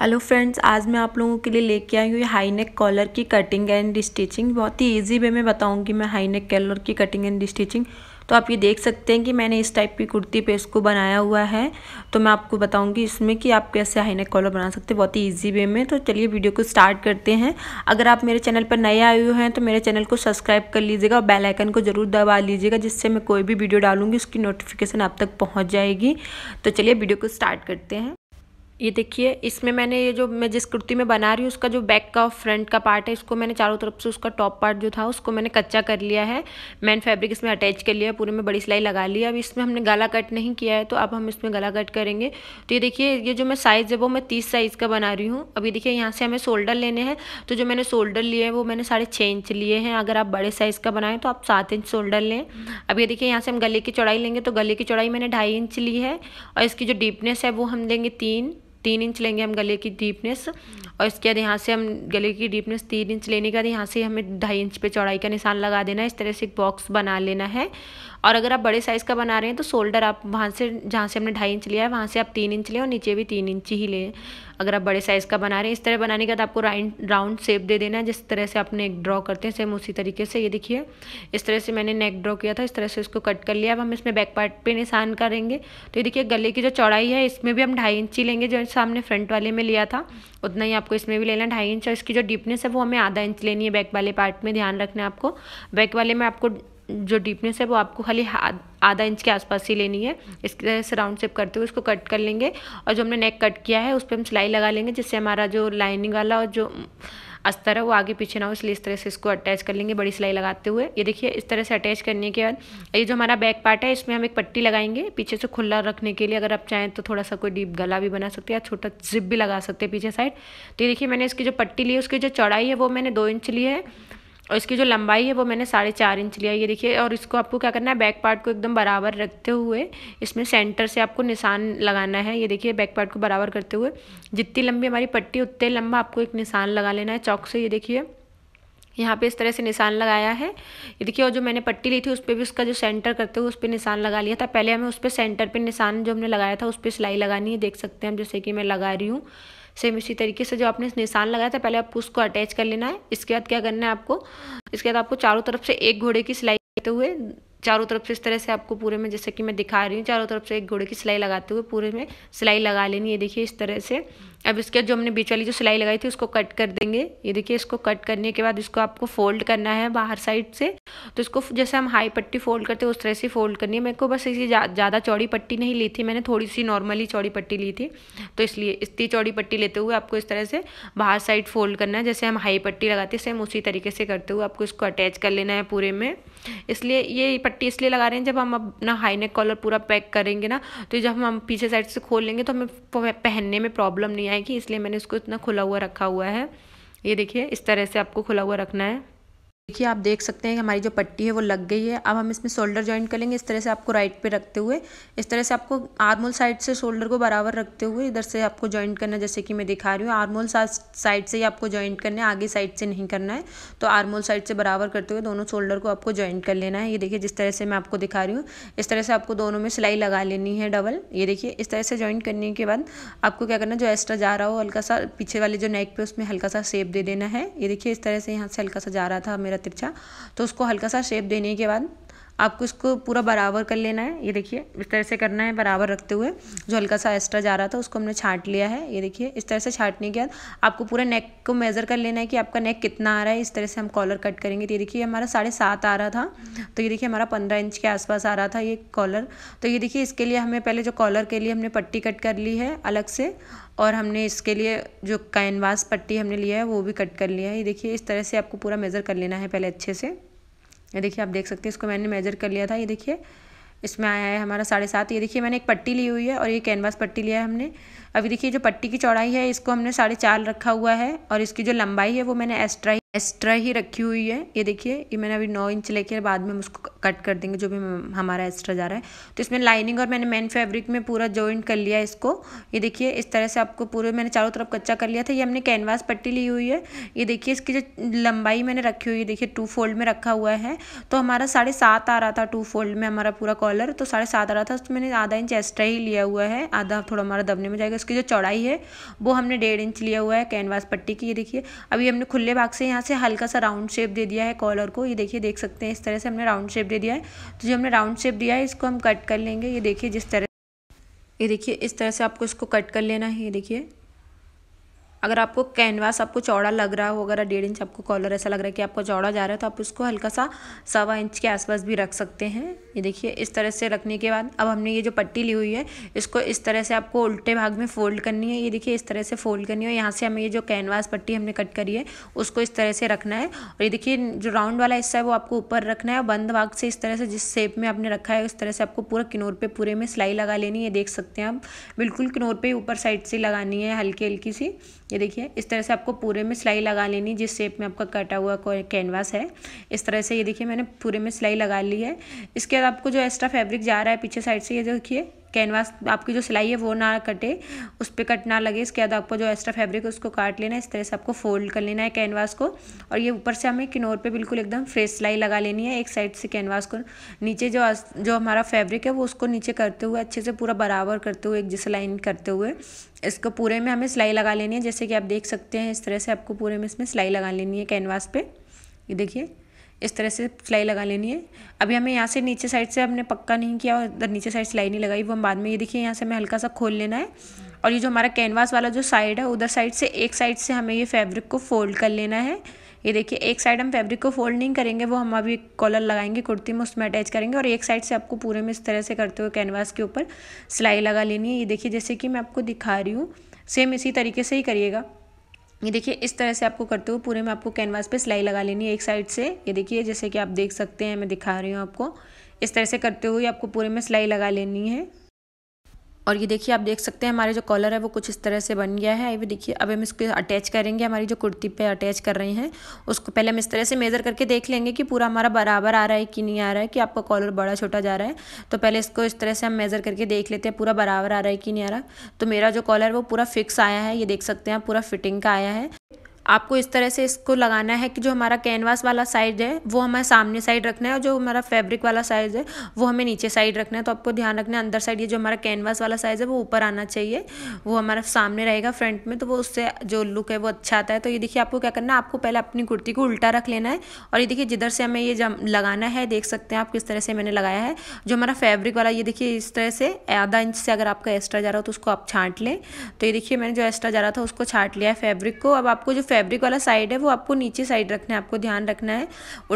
Hello friends आज मैं आप लोगों के लिए लेके आई हूँ हाई नेक कॉलर की कटिंग एंड स्टिचिंग बहुत ही इजी वे में बताऊँगी मैं हाई नेक कॉलर की कटिंग एंड स्टिचिंग तो आप ये देख सकते हैं कि मैंने इस टाइप की कुर्ती पे इसको बनाया हुआ है तो मैं आपको बताऊंगी इसमें कि आप कैसे हाई नेक कॉलर बना सकते हैं बहुत ही ईजी वे में तो चलिए वीडियो को स्टार्ट करते हैं अगर आप मेरे चैनल पर नए आए हुए हैं तो मेरे चैनल को सब्सक्राइब कर लीजिएगा और बेल आइकन को ज़रूर दबा लीजिएगा जिससे मैं कोई भी वीडियो डालूंगी उसकी नोटिफिकेशन आप तक पहुँच जाएगी तो चलिए वीडियो को स्टार्ट करते हैं ये देखिए इसमें मैंने ये जो मैं जिस कुर्ती में बना रही हूँ उसका जो बैक का फ्रंट का पार्ट है इसको मैंने चारों तरफ से उसका टॉप पार्ट जो था उसको मैंने कच्चा कर लिया है मैन फैब्रिक इसमें अटैच कर लिया पूरे में बड़ी सिलाई लगा ली अब इसमें हमने गला कट नहीं किया है तो अब हम इसमें गला कट करेंगे तो ये देखिए ये जो मैं साइज़ है वो मैं तीस साइज़ का बना रही हूँ अभी देखिए यहाँ से हमें शोल्डर लेने हैं तो जो मैंने शोल्डर लिए हैं वो मैंने साढ़े छः इंच लिए हैं अगर आप बड़े साइज़ का बनाएं तो आप सात इंच शोल्डर लें अब ये देखिए यहाँ से हम गले की चौड़ाई लेंगे तो गले की चौड़ाई मैंने ढाई इंच ली है और इसकी जो डीपनेस है वो हम लेंगे तीन तीन इंच लेंगे हम गले की डीपनेस और इसके बाद यहाँ से हम गले की डीपनेस तीन इंच लेने के बाद यहाँ से हमें ढाई इंच पे चौड़ाई का निशान लगा देना है इस तरह से एक बॉक्स बना लेना है और अगर आप बड़े साइज़ का बना रहे हैं तो शोल्डर आप वहाँ से जहाँ से हमने ढाई इंच लिया है वहाँ से आप तीन इंच लें और नीचे भी तीन इंच ही लें अगर आप बड़े साइज़ का बना रहे हैं इस तरह बनाने के बाद आपको राउंड राउंड शेप दे देना है जिस तरह से आपने ड्रॉ करते हैं सेम उसी तरीके से ये देखिए इस तरह से मैंने नेक ड्रॉ किया था इस तरह से इसको कट कर लिया अब हम इसमें बैक पार्ट पर निशान करेंगे तो ये देखिए गले की जो चौड़ाई है इसमें भी हम ढाई इंच ही लेंगे जो सामने फ्रंट वाले में लिया था उतना ही आप आपको इसमें भी लेना ढाई इंच और इसकी जो डीपनेस है वो हमें आधा इंच लेनी है बैक वाले पार्ट में ध्यान रखना है आपको बैक वाले में आपको जो डीपनेस है वो आपको खाली आधा इंच के आसपास ही लेनी है इस तरह से राउंड शेप करते हुए उसको कट कर लेंगे और जो हमने नेक कट किया है उस पर हम सिलाई लगा लेंगे जिससे हमारा जो लाइनिंग वाला और जो अस्तर है वो आगे पीछे ना हो इसलिए इस तरह से इसको अटैच कर लेंगे बड़ी सिलाई लगाते हुए ये देखिए इस तरह से अटैच करने के बाद ये जो हमारा बैक पार्ट है इसमें हम एक पट्टी लगाएंगे पीछे से खुला रखने के लिए अगर आप चाहें तो थोड़ा सा कोई डीप गला भी बना सकते हैं या छोटा जिप भी लगा सकते हैं पीछे साइड तो ये देखिए मैंने इसकी जो पट्टी ली है उसकी जो चौड़ाई है वो मैंने दो इंच ली है और इसकी जो लंबाई है वो मैंने साढ़े चार इंच लिया ये देखिए और इसको आपको क्या करना है बैक पार्ट को एकदम बराबर रखते हुए इसमें सेंटर से आपको निशान लगाना है ये देखिए बैक पार्ट को बराबर करते हुए जितनी लंबी हमारी पट्टी उतने लंबा आपको एक निशान लगा लेना है चौक से ये देखिए यहाँ पे इस तरह से निशान लगाया है ये देखिए और जो मैंने पट्टी ली थी उस पर भी उसका जो सेंटर करते हुए उस पर निशान लगा लिया था पहले हमें उस पर सेंटर पे निशान जो हमने लगाया था उस पर सिलाई लगानी है देख सकते हैं हम जैसे कि मैं लगा रही हूँ सेम इसी तरीके से जो आपने निशान लगाया था पहले आपको उसको अटैच कर लेना है इसके बाद क्या करना है आपको इसके बाद आपको चारों तरफ से एक घोड़े की सिलाई लेते हुए चारों तरफ से इस तरह से आपको पूरे में जैसे कि मैं दिखा रही हूँ चारों तरफ से एक घोड़े की सिलाई लगाते हुए पूरे में सिलाई लगा लेनी है देखिए इस तरह से अब इसके जो हमने बीच वाली जो सिलाई लगाई थी उसको कट कर देंगे ये देखिए इसको कट करने के बाद इसको आपको फोल्ड करना है बाहर साइड से तो इसको जैसे हम हाई पट्टी फोल्ड करते हैं उस तरह से फोल्ड करनी है मेरे को बस इसी ज़्यादा चौड़ी पट्टी नहीं ली थी मैंने थोड़ी सी नॉर्मली चौड़ी पट्टी ली थी तो इसलिए इतनी चौड़ी पट्टी लेते हुए आपको इस तरह से बाहर साइड फोल्ड करना है जैसे हम हाई पट्टी लगाते हैं सेम उसी तरीके से करते हुए आपको इसको अटैच कर लेना है पूरे में इसलिए ये पट्टी इसलिए लगा रहे हैं जब हम अपना हाई नेक कॉलर पूरा पैक करेंगे ना तो जब हम पीछे साइड से खोल लेंगे तो हमें पहनने में प्रॉब्लम नहीं नहीं आएगी इसलिए मैंने इसको इतना खुला हुआ रखा हुआ है ये देखिए इस तरह से आपको खुला हुआ रखना है देखिए आप देख सकते हैं कि हमारी जो पट्टी है वो लग गई है अब हम इसमें शोल्डर ज्वाइंट करेंगे इस तरह से आपको राइट पे रखते हुए इस तरह से आपको आर्मोल साइड से शोल्डर को बराबर रखते हुए इधर से आपको ज्वाइंट करना जैसे कि मैं दिखा रही हूँ आर्मोल साइड से ही आपको ज्वाइंट करना है आगे साइड से नहीं करना है तो आर्मोल साइड से बराबर करते हुए दोनों शोल्डर को आपको ज्वाइंट कर लेना है ये देखिए जिस तरह से मैं आपको दिखा रही हूँ इस तरह से आपको दोनों में सिलाई लगा लेनी है डबल ये देखिए इस तरह से ज्वाइंट करने के बाद आपको क्या करना जो एक्स्ट्रा जा रहा हो हल्का सा पीछे वाले जो नेक पे उसमें हल्का सा सेप दे देना है ये देखिए इस तरह से यहाँ से हल्का सा जा रहा था मेरा तिरछा अच्छा? तो उसको हल्का सा शेप देने के बाद आपको इसको पूरा बराबर कर लेना है ये देखिए इस तरह से करना है बराबर रखते हुए जो हल्का सा एक्स्ट्रा जा रहा था उसको हमने छाँट लिया है ये देखिए इस तरह से छाँटने के बाद आपको पूरा नेक को मेज़र कर लेना है कि आपका नेक कितना आ रहा है इस तरह से हम कॉलर कट करेंगे तो ये देखिए हमारा साढ़े सात आ रहा था तो ये देखिए हमारा पंद्रह इंच के आसपास आ रहा था ये कॉलर तो ये देखिए इसके लिए हमें पहले जो कॉलर के लिए हमने पट्टी कट कर ली है अलग से और हमने इसके लिए जो कैनवास पट्टी हमने लिया है वो भी कट कर लिया है ये देखिए इस तरह से आपको पूरा मेज़र कर लेना है पहले अच्छे से ये देखिए आप देख सकते हैं इसको मैंने मेजर कर लिया था ये देखिए इसमें आया है हमारा साढ़े सात ये देखिए मैंने एक पट्टी ली हुई है और ये कैनवास पट्टी लिया है हमने अभी देखिए जो पट्टी की चौड़ाई है इसको हमने साढ़े चार रखा हुआ है और इसकी जो लंबाई है वो मैंने एक्स्ट्रा ही एक्स्ट्रा ही रखी हुई है ये देखिए ये मैंने अभी नौ इंच लेके बाद में हम उसको कट कर देंगे जो भी हमारा एक्स्ट्रा जा रहा है तो इसमें लाइनिंग और मैंने मेन फैब्रिक में पूरा ज्वाइंट कर लिया इसको ये देखिए इस तरह से आपको पूरे मैंने चारों तरफ कच्चा कर लिया था ये हमने कैनवास पट्टी ली हुई है ये देखिए इसकी जो लंबाई मैंने रखी हुई है देखिए टू फोल्ड में रखा हुआ है तो हमारा साढ़े सात आ रहा था टू फोल्ड में हमारा पूरा कॉलर तो साढ़े सात आ रहा था उसमें तो मैंने आधा इंच एक्स्ट्रा ही लिया हुआ है आधा थोड़ा हमारा दबने में जाएगा उसकी जो चौड़ाई है वो हमने डेढ़ इंच लिया हुआ है कैनवास पट्टी की ये देखिए अभी हमने खुले भाग से यहाँ से हल्का सा राउंड शेप दे दिया है कॉलर को ये देखिए देख सकते हैं इस तरह से हमने राउंड शेप दे दिया है तो जो हमने राउंड शेप दिया है इसको हम कट कर लेंगे ये देखिए जिस तरह ये देखिए इस तरह से आपको इसको कट कर लेना है ये देखिए अगर आपको कैनवास आपको चौड़ा लग रहा हो अगर डेढ़ इंच आपको कॉलर ऐसा लग रहा है कि आपको चौड़ा जा रहा है तो आप उसको हल्का सा सवा इंच के आसपास भी रख सकते हैं ये देखिए इस तरह से रखने के बाद अब हमने ये जो पट्टी ली हुई है इसको इस तरह से आपको उल्टे भाग में फ़ोल्ड करनी है ये देखिए इस तरह से फ़ोल्ड करनी है यहाँ से हमें ये जो कैनवास पट्टी हमने कट करी है उसको इस तरह से रखना है और ये देखिए जो राउंड वाला हिस्सा है वो आपको ऊपर रखना है और बंद भाग से इस तरह से जिस शेप में आपने रखा है उस तरह से आपको पूरा किनोर पर पूरे में सिलाई लगा लेनी है देख सकते हैं आप बिल्कुल किनोर पर ऊपर साइड से लगानी है हल्की हल्की सी ये देखिए इस तरह से आपको पूरे में सिलाई लगा लेनी जिस शेप में आपका कटा हुआ कैनवास है इस तरह से ये देखिए मैंने पूरे में सिलाई लगा ली है इसके बाद आपको जो एक्स्ट्रा फैब्रिक जा रहा है पीछे साइड से ये देखिए कैनवास आपकी जो सिलाई है वो ना कटे उस पर कट ना लगे इसके बाद आपको जो एक्स्ट्रा फैब्रिक है उसको काट लेना है इस तरह से आपको फोल्ड कर लेना है कैनवास को और ये ऊपर से हमें किनोर पे बिल्कुल एकदम फ्रेश सिलाई लगा लेनी है एक साइड से कैनवास को नीचे जो जो हमारा फैब्रिक है वो उसको नीचे करते हुए अच्छे से पूरा बराबर करते हुए एक जैसे लाइन करते हुए इसको पूरे में हमें सिलाई लगा लेनी है जैसे कि आप देख सकते हैं इस तरह से आपको पूरे में इसमें सिलाई लगा लेनी है कैनवास पर ये देखिए इस तरह से सिलाई लगा लेनी है अभी हमें यहाँ से नीचे साइड से हमने पक्का नहीं किया और नीचे साइड सिलाई नहीं लगाई वो हम बाद में ये देखिए यहाँ से हमें हल्का सा खोल लेना है और ये जो हमारा कैनवास वाला जो साइड है उधर साइड से एक साइड से हमें ये फैब्रिक को फोल्ड कर लेना है ये देखिए एक साइड हम फैब्रिक को फोल्ड नहीं करेंगे वो हम अभी कॉलर लगाएंगे कुर्ती में उसमें अटैच करेंगे और एक साइड से आपको पूरे में इस तरह से करते हुए कैनवास के ऊपर सिलाई लगा लेनी है ये देखिए जैसे कि मैं आपको दिखा रही हूँ सेम इसी तरीके से ही करिएगा ये देखिए इस तरह से आपको करते हुए पूरे में आपको कैनवास पे सिलाई लगा लेनी है एक साइड से ये देखिए जैसे कि आप देख सकते हैं मैं दिखा रही हूँ आपको इस तरह से करते हुए आपको पूरे में सिलाई लगा लेनी है और ये देखिए आप देख सकते हैं हमारे जो कॉलर है वो कुछ इस तरह से बन गया है ये देखिए अब हम इसको अटैच करेंगे हमारी जो कुर्ती पे अटैच कर रहे हैं उसको पहले हम इस तरह से मेज़र करके देख लेंगे कि पूरा हमारा बराबर आ रहा है कि नहीं आ रहा है कि आपका कॉलर बड़ा छोटा जा रहा है तो पहले इसको इस तरह से हम मेज़र करके देख लेते हैं पूरा बराबर आ रहा है कि नहीं आ रहा तो मेरा जो कॉलर वो पूरा फिक्स आया है ये देख सकते हैं पूरा फिटिंग का आया है आपको इस तरह से इसको लगाना है कि जो हमारा कैनवास वाला साइज है वो हमें सामने साइड रखना है और जो हमारा फैब्रिक वाला साइज है वो हमें नीचे साइड रखना है तो आपको ध्यान रखना है अंदर साइड ये जो हमारा कैनवास वाला साइज है वो ऊपर आना चाहिए वो हमारा सामने रहेगा फ्रंट में तो वो उससे जो लुक है वो अच्छा आता है तो ये देखिए आपको क्या करना है आपको पहले अपनी कुर्ती को उल्टा रख लेना है और ये देखिए जिधर से हमें ये लगाना है देख सकते हैं आप किस तरह से मैंने लगाया है जो हमारा फैब्रिक वाला ये देखिए इस तरह से आधा इंच से अगर आपका एक्स्ट्रा जा रहा हो तो उसको आप छाँट लें तो ये देखिए मैंने जो एक्स्ट्रा जा रहा था उसको छाँट लिया है फैब्रिक को अब आपको जो फैब्रिक वाला साइड है वो आपको नीचे साइड रखना है आपको ध्यान रखना है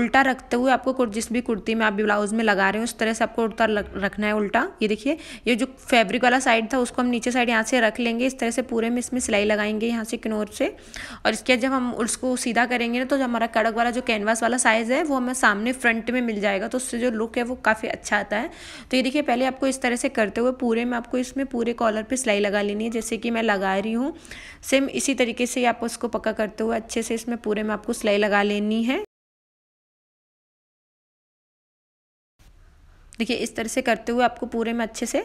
उल्टा रखते हुए आपको जिस भी कुर्ती में आप ब्लाउज में लगा रहे हो उस तरह से आपको उल्टा रखना है उल्टा ये देखिए ये जो फैब्रिक वाला साइड था उसको हम नीचे साइड यहाँ से रख लेंगे इस तरह से पूरे में इसमें सिलाई लगाएंगे यहाँ से किनोर से और इसके जब हम उसको सीधा करेंगे ना तो हमारा कड़क वाला जो कैनवास वाला साइज़ है वो हमें सामने फ्रंट में मिल जाएगा तो उससे जो लुक है वो काफ़ी अच्छा आता है तो ये देखिए पहले आपको इस तरह से करते हुए पूरे में आपको इसमें पूरे कॉलर पर सिलाई लगा लेनी है जैसे कि मैं लगा रही हूँ सेम इसी तरीके से आप उसको पक्का करते तो हुए अच्छे से इसमें पूरे में आपको सिलाई लगा लेनी है देखिए इस तरह से करते हुए आपको पूरे में अच्छे से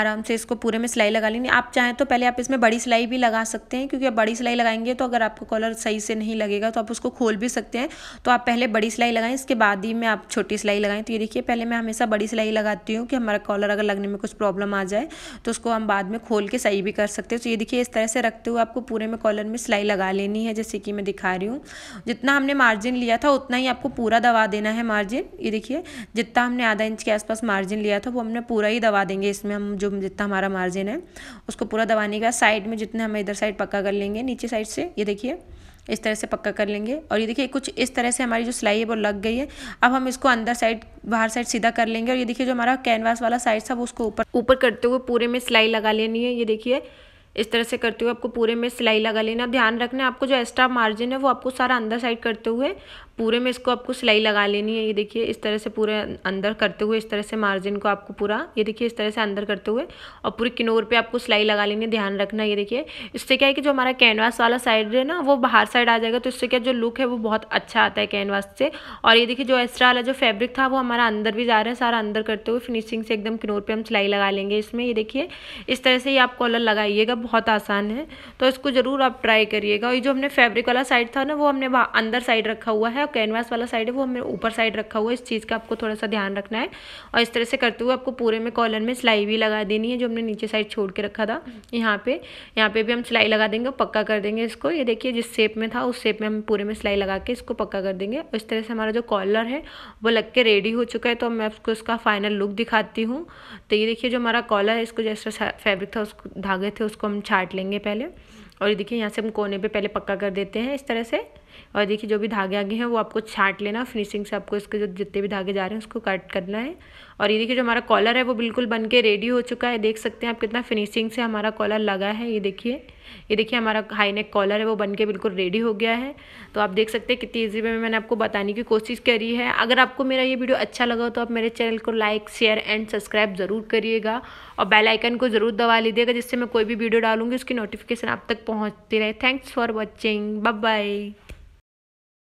आराम से इसको पूरे में सिलाई लगा लेनी आप चाहें तो पहले आप इसमें बड़ी सिलाई भी लगा सकते हैं क्योंकि आप बड़ी सिलाई लगाएंगे तो अगर आपको कॉलर सही से नहीं लगेगा तो आप उसको खोल भी सकते हैं तो आप पहले बड़ी सिलाई लगाएं इसके बाद ही में आप छोटी सिलाई लगाएं तो ये देखिए पहले मैं हमेशा बड़ी सिलाई लगाती हूँ कि हमारा कॉलर अगर लगने में कुछ प्रॉब्लम आ जाए तो उसको हम बाद में खोल के सही भी कर सकते हैं तो ये देखिए इस तरह से रखते हुए आपको पूरे में कॉलर में सिलाई लगा लेनी है जैसे कि मैं दिखा रही हूँ जितना हमने मार्जिन लिया था उतना ही आपको पूरा दबा देना है मार्जिन ये देखिए जितना हमने आधा इंच के आसपास पास मार्जिन लिया था वो हमने पूरा ही दबा देंगे इसमें हम जो जितना हमारा मार्जिन है उसको पूरा दबाने के बाद साइड में जितने हम इधर साइड पक्का कर लेंगे नीचे साइड से ये देखिए इस तरह से पक्का कर लेंगे और ये देखिए कुछ इस तरह से हमारी जो सिलाई है वो लग गई है अब हम इसको अंदर साइड बाहर साइड सीधा कर लेंगे और ये देखिए जो हमारा कैनवास वाला साइड था वो उसको ऊपर ऊपर करते हुए पूरे में सिलाई लगा लेनी है ये देखिए इस तरह से करते हुए आपको पूरे में सिलाई लगा लेना ध्यान रखना आपको जो एक्स्ट्रा मार्जिन है वो आपको सारा अंदर साइड करते हुए पूरे में इसको आपको सिलाई लगा लेनी है ये देखिए इस तरह से पूरे अंदर करते हुए इस तरह से मार्जिन को आपको पूरा ये देखिए इस तरह से अंदर करते हुए और पूरे किनोर पे आपको सिलाई लगा लेनी है ध्यान रखना ये देखिए इससे क्या है कि जो हमारा कैनवास वाला साइड है ना वो बाहर साइड आ जाएगा तो इससे क्या जो लुक है वो बहुत अच्छा आता है कैनवास से और ये देखिए जो एक्स्ट्रा वाला जो फैब्रिक था वो हमारा अंदर भी जा रहा है सारा अंदर करते हुए फिनिशिंग से एकदम किनोर पर हम सिलाई लगा लेंगे इसमें ये देखिए इस तरह से ये आप कॉलर लगाइएगा बहुत आसान है तो इसको ज़रूर आप ट्राई करिएगा और ये जो हमने फैब्रिक वाला साइड था ना वो हमने अंदर साइड रखा हुआ है और कैनवास वाला साइड है वो हमने ऊपर साइड रखा हुआ है इस चीज़ का आपको थोड़ा सा ध्यान रखना है और इस तरह से करते हुए आपको पूरे में कॉलर में सिलाई भी लगा देनी है जो हमने नीचे साइड छोड़ के रखा था यहाँ पे यहाँ पे भी हम सिलाई लगा देंगे और पक्का कर देंगे इसको ये देखिए जिस शेप में था उस शेप में हम पूरे में सिलाई लगा के इसको पक्का कर देंगे और इस तरह से हमारा जो कॉलर है वो लग के रेडी हो चुका है तो मैं आपको इसका फाइनल लुक दिखाती हूँ तो ये देखिए जो हमारा कॉलर है इसको जैसा फैब्रिक था उसको धागे थे उसको हम छाट लेंगे पहले और ये देखिए यहाँ से हम कोने पे पहले पक्का कर देते हैं इस तरह से और देखिए जो भी धागे आगे हैं वो आपको छाट लेना फिनिशिंग से आपको इसके जो जितने भी धागे जा रहे हैं उसको कट करना है और ये देखिए जो हमारा कॉलर है वो बिल्कुल बन के रेडी हो चुका है देख सकते हैं आप कितना फिनिशिंग से हमारा कॉलर लगा है ये देखिए ये देखिए हमारा हाई नेक कॉलर है वो बन के बिल्कुल रेडी हो गया है तो आप देख सकते हैं कितनी ईजी वे में मैंने आपको बताने की कोशिश करी है अगर आपको मेरा ये वीडियो अच्छा लगा हो तो आप मेरे चैनल को लाइक शेयर एंड सब्सक्राइब ज़रूर करिएगा और बेल आइकन को ज़रूर दबा लीजिएगा जिससे मैं कोई भी वीडियो डालूंगी उसकी नोटिफिकेशन आप तक पहुँचती रहे थैंक्स फॉर वॉचिंग बाय